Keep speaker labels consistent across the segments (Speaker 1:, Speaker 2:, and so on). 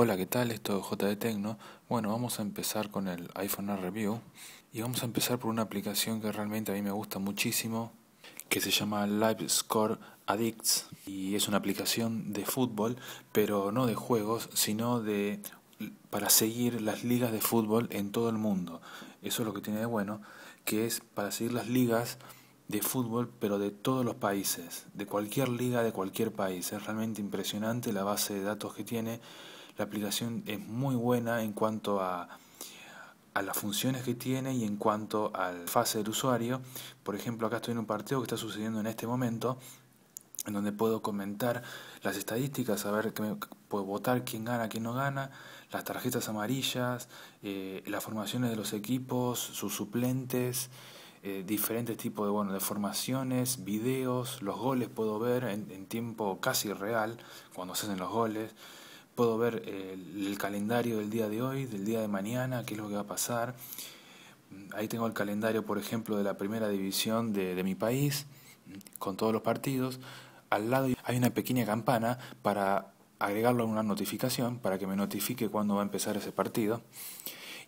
Speaker 1: Hola, ¿qué tal? Esto es JD Tecno. Bueno, vamos a empezar con el iPhone R Review y vamos a empezar por una aplicación que realmente a mí me gusta muchísimo, que se llama Live Score Addicts y es una aplicación de fútbol, pero no de juegos, sino de para seguir las ligas de fútbol en todo el mundo. Eso es lo que tiene de bueno, que es para seguir las ligas de fútbol, pero de todos los países, de cualquier liga de cualquier país. Es realmente impresionante la base de datos que tiene la aplicación es muy buena en cuanto a, a las funciones que tiene y en cuanto a la fase del usuario. Por ejemplo, acá estoy en un partido que está sucediendo en este momento en donde puedo comentar las estadísticas, saber que puedo votar quién gana, quién no gana, las tarjetas amarillas, eh, las formaciones de los equipos, sus suplentes, eh, diferentes tipos de, bueno, de formaciones, videos, los goles puedo ver en, en tiempo casi real cuando se hacen los goles puedo ver eh, el, calendario del día de hoy, del día de mañana, qué es lo que va a pasar. Ahí tengo el calendario, por ejemplo, de la primera división de, de mi país, con todos los partidos. Al lado hay una pequeña campana para agregarlo a una notificación, para que me notifique cuándo va a empezar ese partido.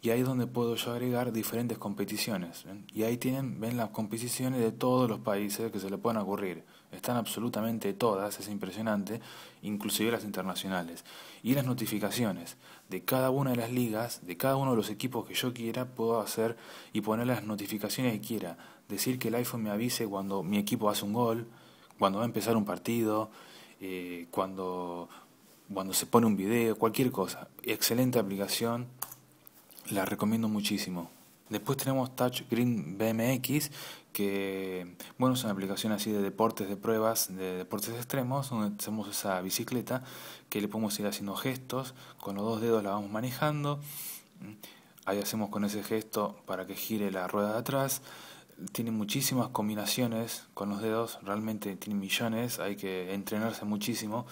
Speaker 1: Y ahí es donde puedo yo agregar diferentes competiciones. Y ahí tienen, ven las competiciones de todos los países que se le puedan ocurrir. Están absolutamente todas, es impresionante, inclusive las internacionales. Y las notificaciones de cada una de las ligas, de cada uno de los equipos que yo quiera, puedo hacer y poner las notificaciones que quiera. Decir que el iPhone me avise cuando mi equipo hace un gol, cuando va a empezar un partido, eh, cuando, cuando se pone un video, cualquier cosa. Excelente aplicación, la recomiendo muchísimo. Después tenemos Touch Green BMX, que bueno, es una aplicación así de deportes, de pruebas, de deportes extremos, donde hacemos esa bicicleta que le podemos ir haciendo gestos, con los dos dedos la vamos manejando, ahí hacemos con ese gesto para que gire la rueda de atrás, tiene muchísimas combinaciones con los dedos, realmente tiene millones, hay que entrenarse muchísimo,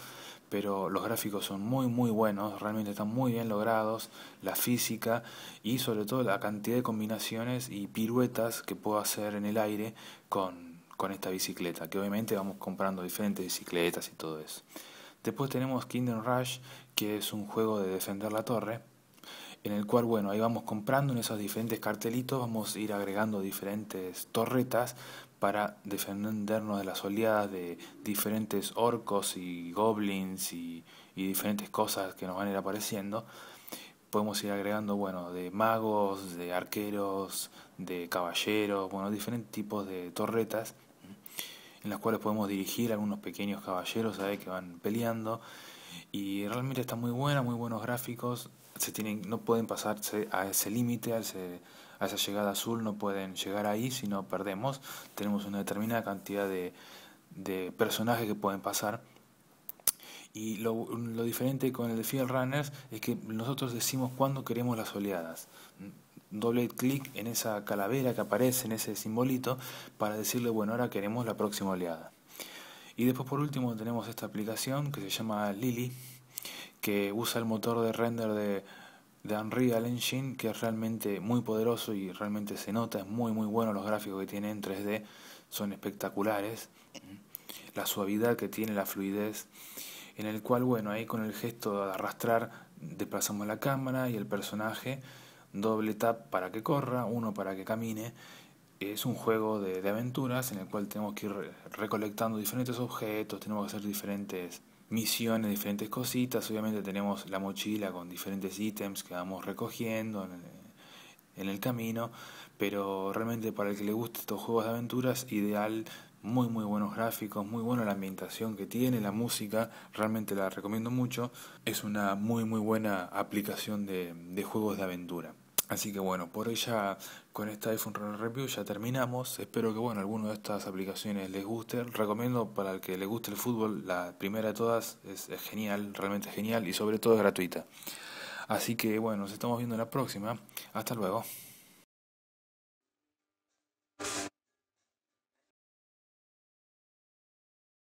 Speaker 1: pero los gráficos son muy muy buenos, realmente están muy bien logrados, la física y sobre todo la cantidad de combinaciones y piruetas que puedo hacer en el aire con, con esta bicicleta, que obviamente vamos comprando diferentes bicicletas y todo eso. Después tenemos Kingdom Rush, que es un juego de defender la torre, en el cual, bueno, ahí vamos comprando en esos diferentes cartelitos, vamos a ir agregando diferentes torretas para defendernos de las oleadas de diferentes orcos y goblins y, diferentes cosas que nos van a ir apareciendo. Podemos ir agregando, bueno, de magos, de arqueros, de caballeros, bueno, diferentes tipos de torretas en las cuales podemos dirigir algunos pequeños caballeros ¿sabes? que van peleando. Y realmente está muy buena, muy buenos gráficos, tienen, no pueden pasarse a ese límite, a, esa llegada azul, no pueden llegar ahí si no perdemos. Tenemos una determinada cantidad de, personajes que pueden pasar. Y lo, lo diferente con el de Field Runners es que nosotros decimos cuándo queremos las oleadas doble clic en esa calavera que aparece, en ese simbolito, para decirle, bueno, ahora queremos la próxima oleada. Y después por último tenemos esta aplicación que se llama Lily, que usa el motor de render de, de Unreal Engine, que es realmente muy poderoso y realmente se nota, es muy muy bueno los gráficos que tiene en 3D, son espectaculares, la suavidad que tiene, la fluidez, en el cual, bueno, ahí con el gesto de arrastrar desplazamos la cámara y el personaje, doble tap para que corra, uno para que camine, es un juego de, de aventuras en el cual tenemos que ir recolectando diferentes objetos, tenemos que hacer diferentes misiones, diferentes cositas. Obviamente tenemos la mochila con diferentes ítems que vamos recogiendo en el, camino. Pero realmente para el que le guste estos juegos de aventuras, ideal muy muy buenos gráficos, muy buena la ambientación que tiene, la música, realmente la recomiendo mucho. Es una muy muy buena aplicación de, juegos de aventura. Así que bueno, por hoy ya con esta iPhone Review ya terminamos. Espero que bueno, alguna de estas aplicaciones les guste. Recomiendo para el que le guste el fútbol, la primera de todas es, es genial, realmente genial y sobre todo es gratuita. Así que bueno, nos estamos viendo en la próxima. Hasta luego.